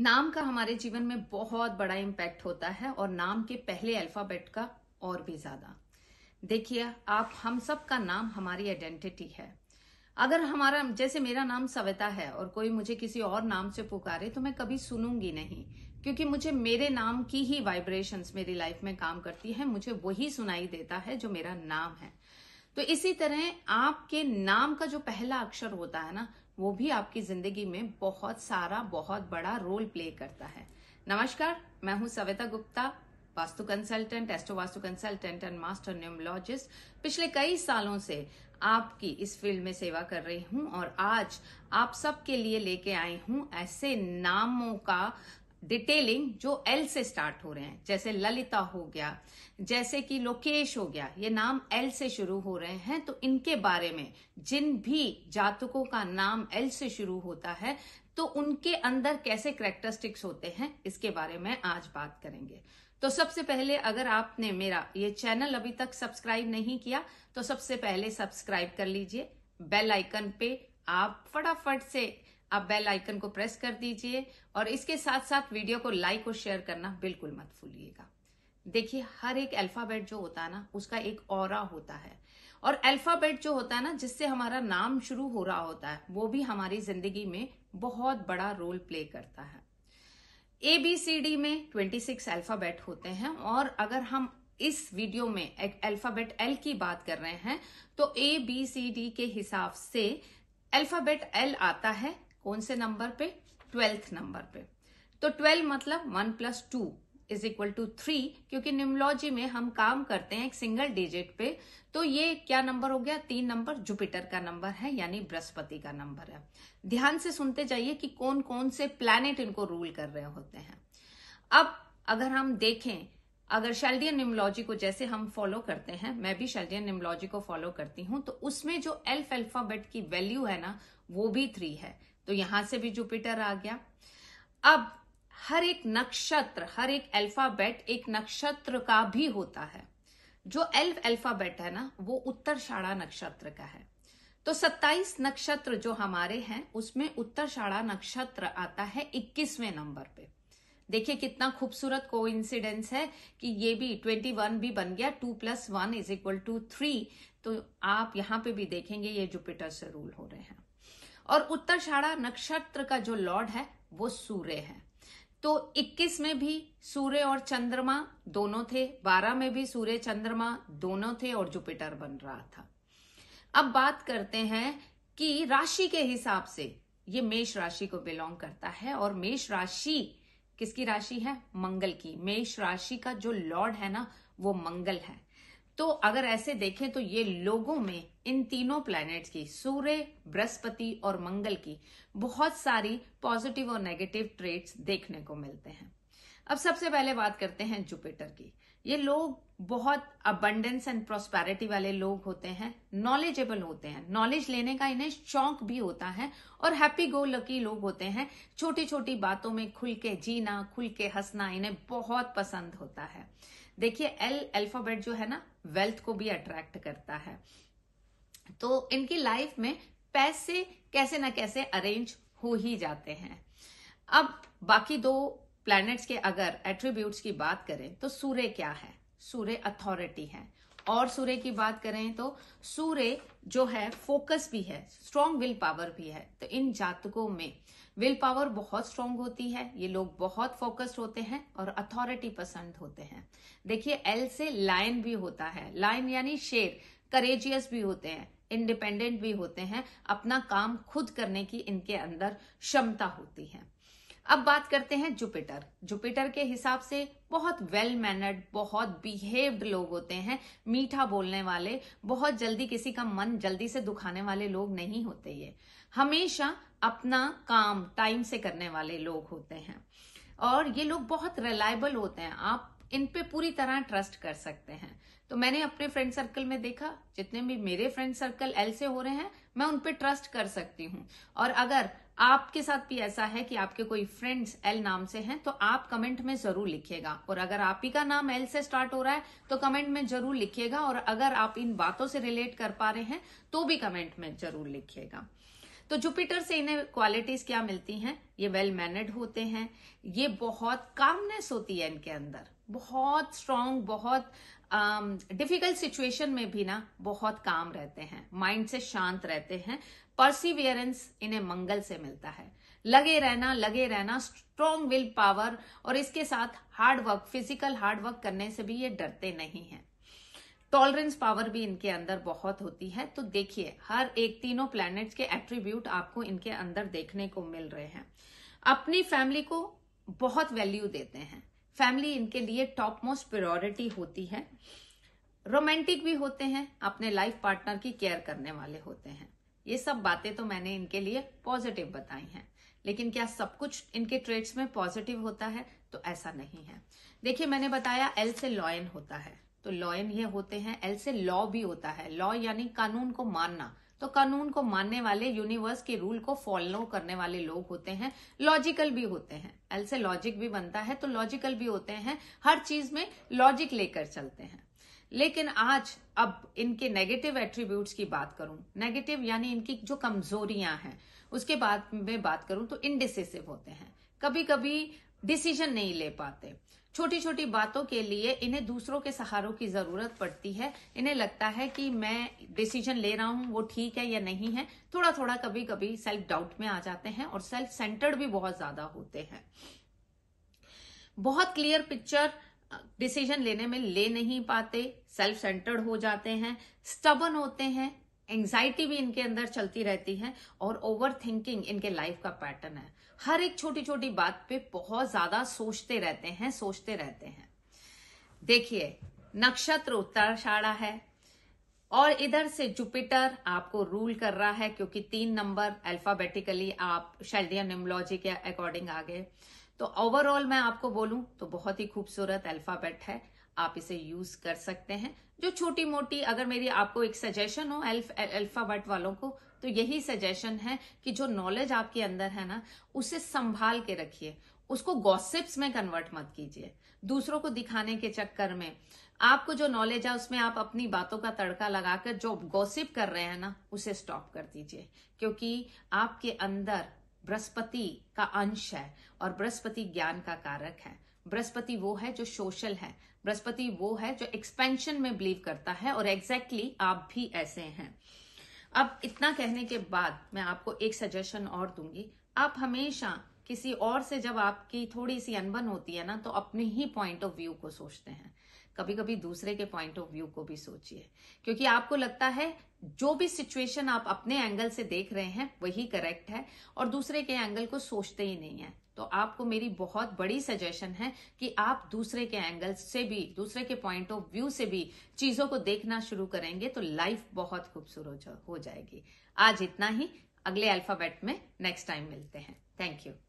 नाम का हमारे जीवन में बहुत बड़ा इम्पैक्ट होता है और नाम के पहले अल्फाबेट का और भी ज्यादा देखिए आप हम सब का नाम हमारी आइडेंटिटी है अगर हमारा जैसे मेरा नाम सविता है और कोई मुझे किसी और नाम से पुकारे तो मैं कभी सुनूंगी नहीं क्योंकि मुझे मेरे नाम की ही वाइब्रेशंस मेरी लाइफ में काम करती है मुझे वही सुनाई देता है जो मेरा नाम है तो इसी तरह आपके नाम का जो पहला अक्षर होता है ना वो भी आपकी जिंदगी में बहुत सारा बहुत बड़ा रोल प्ले करता है नमस्कार मैं हूं Savita Gupta vastu consultant astro vastu consultant and master numerologist पिछले कई सालों से आपकी इस फील्ड में सेवा कर रही हूं और आज आप सबके लिए लेके आई हूं ऐसे नामों का डिटेलिंग जो एल से स्टार्ट हो रहे हैं जैसे ललिता हो गया जैसे कि लोकेश हो गया ये नाम एल से शुरू हो रहे हैं तो इनके बारे में जिन भी जातकों का नाम एल से शुरू होता है तो उनके अंदर कैसे करेक्टरिस्टिक्स होते हैं इसके बारे में आज बात करेंगे तो सबसे पहले अगर आपने मेरा ये चैनल अभी तक सब्सक्राइब नहीं किया तो सबसे पहले सब्सक्राइब कर लीजिए बेल आइकन पे आप फटाफट से आप बेल आइकन को प्रेस कर दीजिए और इसके साथ साथ वीडियो को लाइक और शेयर करना बिल्कुल मत भूलिएगा देखिए हर एक अल्फाबेट जो होता है ना उसका एक और होता है और अल्फाबेट जो होता है ना जिससे हमारा नाम शुरू हो रहा होता है वो भी हमारी जिंदगी में बहुत बड़ा रोल प्ले करता है ए बी सी डी में 26 अल्फाबेट होते हैं और अगर हम इस वीडियो में अल्फाबेट एल की बात कर रहे हैं तो ए बी सी डी के हिसाब से अल्फाबेट एल आता है कौन से नंबर पे ट्वेल्थ नंबर पे तो ट्वेल्व मतलब one plus two is equal to three क्योंकि न्यूमोलॉजी में हम काम करते हैं एक सिंगल डिजिट पे तो ये क्या नंबर हो गया तीन नंबर जुपिटर का नंबर है यानी बृहस्पति का नंबर है ध्यान से सुनते जाइए कि कौन कौन से प्लैनेट इनको रूल कर रहे होते हैं अब अगर हम देखें अगर शेल्डियन न्यूमोलॉजी को जैसे हम फॉलो करते हैं मैं भी शेल्डियन न्यूमोलॉजी को फॉलो करती हूं तो उसमें जो एल्फ एल्फाबेट की वैल्यू है ना वो भी थ्री है तो यहां से भी जुपिटर आ गया अब हर एक नक्षत्र हर एक अल्फाबेट एक नक्षत्र का भी होता है जो एल्फ अल्फाबेट है ना वो उत्तरशाड़ा नक्षत्र का है तो 27 नक्षत्र जो हमारे हैं उसमें उत्तरशाड़ा नक्षत्र आता है 21वें नंबर पे देखिए कितना खूबसूरत को है कि ये भी 21 भी बन गया 2 plus one is equal to three तो आप यहां पे भी देखेंगे ये जुपिटर से रूल हो रहे हैं और उत्तरषाढ़ा नक्षत्र का जो लॉर्ड है वो सूर्य है तो 21 में भी सूर्य और चंद्रमा दोनों थे 12 में भी सूर्य चंद्रमा दोनों थे और जुपिटर बन रहा था अब बात करते हैं कि राशि के हिसाब से ये मेष राशि को बिलोंग करता है और मेष राशि किसकी राशि है मंगल की मेष राशि का जो लॉर्ड है ना वो मंगल है तो अगर ऐसे देखें तो ये लोगों में इन तीनों प्लैनेट्स की सूर्य बृहस्पति और मंगल की बहुत सारी पॉजिटिव और नेगेटिव ट्रेट्स देखने को मिलते हैं अब सबसे पहले बात करते हैं जुपिटर की ये लोग बहुत अबंडेंस एंड प्रोस्पेरिटी वाले लोग होते हैं नॉलेजेबल होते हैं नॉलेज लेने का इन्हें शौक भी होता है और हैप्पी गो लकी लोग होते हैं छोटी छोटी बातों में खुल के जीना खुल के हंसना इन्हें बहुत पसंद होता है देखिए एल अल्फाबेट जो है ना वेल्थ को भी अट्रैक्ट करता है तो इनकी लाइफ में पैसे कैसे ना कैसे अरेंज हो ही जाते हैं अब बाकी दो प्लैनेट्स के अगर एट्रीब्यूट्स की बात करें तो सूर्य क्या है सूर्य अथॉरिटी है और सूर्य की बात करें तो सूर्य जो है फोकस भी है स्ट्रांग विल पावर भी है तो इन जातकों में विल पावर बहुत स्ट्रांग होती है ये लोग बहुत फोकस्ड होते हैं और अथॉरिटी पसंद होते हैं देखिए एल से लायन भी होता है लायन यानी शेर करेजियस भी होते हैं इंडिपेंडेंट भी होते हैं अपना काम खुद करने की इनके अंदर क्षमता होती है अब बात करते हैं जुपिटर जुपिटर के हिसाब से बहुत वेल मैनर्ड बहुत बिहेव्ड लोग होते हैं मीठा बोलने वाले बहुत जल्दी किसी का मन जल्दी से दुखाने वाले लोग नहीं होते ये हमेशा अपना काम टाइम से करने वाले लोग होते हैं और ये लोग बहुत रिलायबल होते हैं आप इन पे पूरी तरह ट्रस्ट कर सकते हैं तो मैंने अपने फ्रेंड सर्कल में देखा जितने भी मेरे फ्रेंड सर्कल एल से हो रहे हैं मैं उन पे ट्रस्ट कर सकती हूँ और अगर आपके साथ भी ऐसा है कि आपके कोई फ्रेंड्स एल नाम से हैं तो आप कमेंट में जरूर लिखिएगा और अगर आप ही का नाम एल से स्टार्ट हो रहा है तो कमेंट में जरूर लिखिएगा और अगर आप इन बातों से रिलेट कर पा रहे हैं तो भी कमेंट में जरूर लिखिएगा तो जुपिटर से इन्हें क्वालिटीज क्या मिलती हैं ये वेल मैनर्ड होते हैं ये बहुत कामनेस होती है इनके अंदर बहुत स्ट्रांग बहुत डिफिकल्ट um, सिचुएशन में भी ना बहुत काम रहते हैं माइंड से शांत रहते हैं परसिवियरेंस इन्हें मंगल से मिलता है लगे रहना लगे रहना स्ट्रांग विल पावर और इसके साथ hard work physical hard work करने से भी ये डरते नहीं हैं टॉलरेंस पावर भी इनके अंदर बहुत होती है तो देखिए हर एक तीनों प्लैनेट्स के एट्रीब्यूट आपको इनके अंदर देखने को मिल रहे हैं अपनी फैमिली को बहुत वैल्यू देते हैं फैमिली इनके लिए टॉप मोस्ट प्रियोरिटी होती है रोमांटिक भी होते हैं अपने लाइफ पार्टनर की केयर करने वाले होते हैं ये सब बातें तो मैंने इनके लिए पॉजिटिव बताई हैं लेकिन क्या सब कुछ इनके ट्रेड्स में पॉजिटिव होता है तो ऐसा नहीं है देखिए मैंने बताया एल से लॉयन होता है तो लॉयन ये होते हैं एल से लॉ भी होता है लॉ यानी कानून को मानना तो कानून को मानने वाले यूनिवर्स के रूल को फॉलो करने वाले लोग होते हैं लॉजिकल भी होते हैं एल से लॉजिक भी बनता है तो लॉजिकल भी होते हैं हर चीज में लॉजिक लेकर चलते हैं लेकिन आज अब इनके नेगेटिव एट्रीब्यूट्स की बात करूं नेगेटिव यानी इनकी जो कमजोरियां हैं उसके बाद में बात करूं तो इनडिसिव होते हैं कभी कभी डिसीजन नहीं ले पाते छोटी छोटी बातों के लिए इन्हें दूसरों के सहारों की जरूरत पड़ती है इन्हें लगता है कि मैं डिसीजन ले रहा हूं वो ठीक है या नहीं है थोड़ा थोड़ा कभी कभी सेल्फ डाउट में आ जाते हैं और सेल्फ सेंटर्ड भी बहुत ज्यादा होते हैं बहुत क्लियर पिक्चर डिसीजन लेने में ले नहीं पाते सेल्फ सेंटर्ड हो जाते हैं स्टबन होते हैं एंग्जाइटी भी इनके अंदर चलती रहती है और ओवर थिंकिंग इनके लाइफ का पैटर्न है हर एक छोटी छोटी बात पे बहुत ज्यादा सोचते रहते हैं सोचते रहते हैं देखिए नक्षत्र उत्तराषाढ़ा है और इधर से जुपिटर आपको रूल कर रहा है क्योंकि तीन नंबर अल्फाबेटिकली आप शेल्डियन न्यूमोलॉजी के अकॉर्डिंग आ गए तो ओवरऑल मैं आपको बोलूं तो बहुत ही खूबसूरत अल्फाबेट है आप इसे यूज कर सकते हैं जो छोटी मोटी अगर मेरी आपको एक सजेशन हो एल्फ अल्फाबेट वालों को तो यही सजेशन है कि जो नॉलेज आपके अंदर है ना उसे संभाल के रखिए उसको गॉसिप्स में कन्वर्ट मत कीजिए दूसरों को दिखाने के चक्कर में आपको जो नॉलेज है उसमें आप अपनी बातों का तड़का लगाकर जो गॉसिप कर रहे हैं ना उसे स्टॉप कर दीजिए क्योंकि आपके अंदर बृहस्पति का अंश है और बृहस्पति ज्ञान का कारक है बृहस्पति वो है जो सोशल है बृहस्पति वो है जो एक्सपेंशन में बिलीव करता है और एग्जैक्टली exactly आप भी ऐसे हैं अब इतना कहने के बाद मैं आपको एक सजेशन और दूंगी आप हमेशा किसी और से जब आपकी थोड़ी सी अनबन होती है ना तो अपने ही पॉइंट ऑफ व्यू को सोचते हैं कभी कभी दूसरे के पॉइंट ऑफ व्यू को भी सोचिए क्योंकि आपको लगता है जो भी सिचुएशन आप अपने एंगल से देख रहे हैं वही करेक्ट है और दूसरे के एंगल को सोचते ही नहीं है तो आपको मेरी बहुत बड़ी सजेशन है कि आप दूसरे के एंगल से भी दूसरे के पॉइंट ऑफ व्यू से भी चीजों को देखना शुरू करेंगे तो लाइफ बहुत खूबसूरत हो जाएगी आज इतना ही अगले अल्फाबेट में नेक्स्ट टाइम मिलते हैं थैंक यू